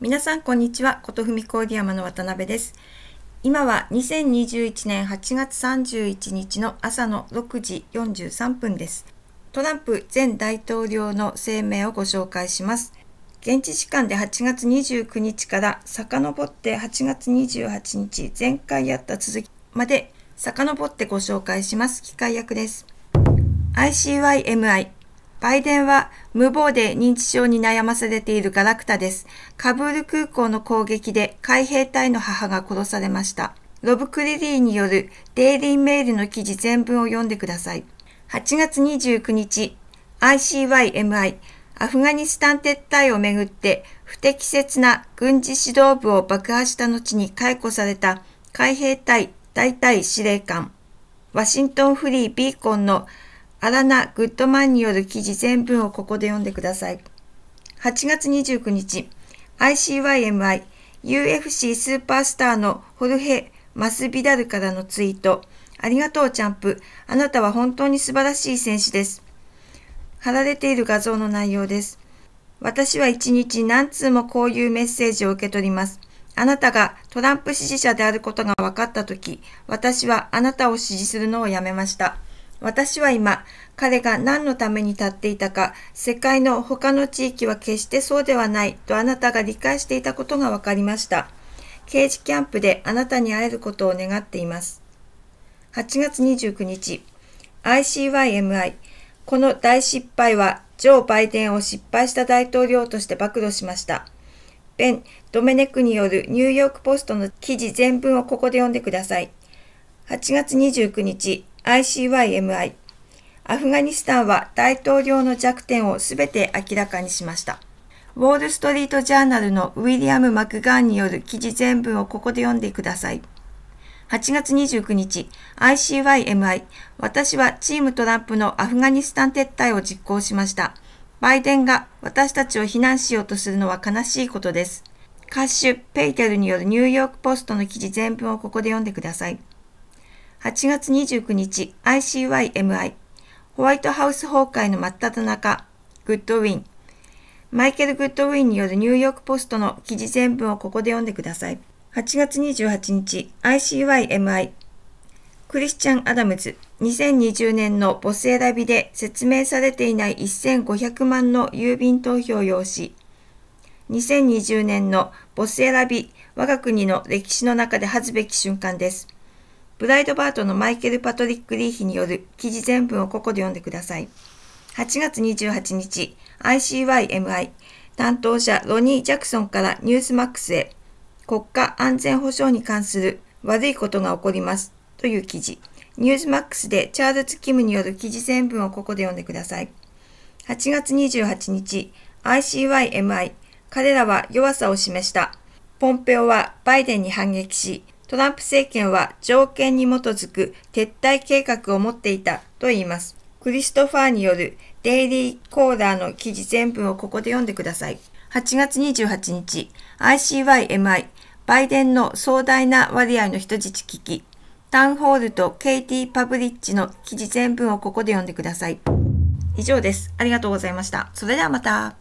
皆さんこんにちはことふみコーディアマの渡辺です今は2021年8月31日の朝の6時43分ですトランプ前大統領の声明をご紹介します現地時間で8月29日から遡って8月28日前回やった続きまで遡ってご紹介します機械役です ICYMI バイデンは無謀で認知症に悩まされているガラクタです。カブール空港の攻撃で海兵隊の母が殺されました。ロブ・クリリーによるデイリーメールの記事全文を読んでください。8月29日、ICYMI、アフガニスタン撤退をめぐって不適切な軍事指導部を爆破した後に解雇された海兵隊大隊司令官、ワシントンフリービーコンのアラナ・グッドマンによる記事全文をここで読んでください。8月29日、ICYMI、UFC スーパースターのホルヘ・マスビダルからのツイート、ありがとうチャンプ、あなたは本当に素晴らしい選手です。貼られている画像の内容です。私は一日何通もこういうメッセージを受け取ります。あなたがトランプ支持者であることが分かったとき、私はあなたを支持するのをやめました。私は今、彼が何のために立っていたか、世界の他の地域は決してそうではないとあなたが理解していたことが分かりました。刑事キャンプであなたに会えることを願っています。8月29日、ICYMI。この大失敗は、ジョー・バイデンを失敗した大統領として暴露しました。ベン・ドメネクによるニューヨークポストの記事全文をここで読んでください。8月29日、ICYMI アフガニスタンは大統領の弱点をすべて明らかにしました。ウォール・ストリート・ジャーナルのウィリアム・マクガーンによる記事全文をここで読んでください。8月29日、ICYMI、私はチームトランプのアフガニスタン撤退を実行しました。バイデンが私たちを非難しようとするのは悲しいことです。カッシュ・ペイテルによるニューヨークポストの記事全文をここで読んでください。8月29日 ICYMI ホワイトハウス崩壊の真っ只中グッドウィンマイケル・グッドウィンによるニューヨークポストの記事全文をここで読んでください。8月28日 ICYMI クリスチャン・アダムズ2020年のボス選びで説明されていない1500万の郵便投票用紙2020年のボス選び我が国の歴史の中で恥ずべき瞬間です。ブライドバートのマイケル・パトリック・リーヒによる記事全文をここで読んでください。8月28日、ICYMI 担当者ロニー・ジャクソンからニュースマックスへ国家安全保障に関する悪いことが起こりますという記事。ニュースマックスでチャールズ・キムによる記事全文をここで読んでください。8月28日、ICYMI 彼らは弱さを示した。ポンペオはバイデンに反撃し、トランプ政権は条件に基づく撤退計画を持っていたと言います。クリストファーによるデイリーコーダーの記事全文をここで読んでください。8月28日、ICYMI、バイデンの壮大な割合の人質危機、タウンホールとケイティ・パブリッジの記事全文をここで読んでください。以上です。ありがとうございました。それではまた。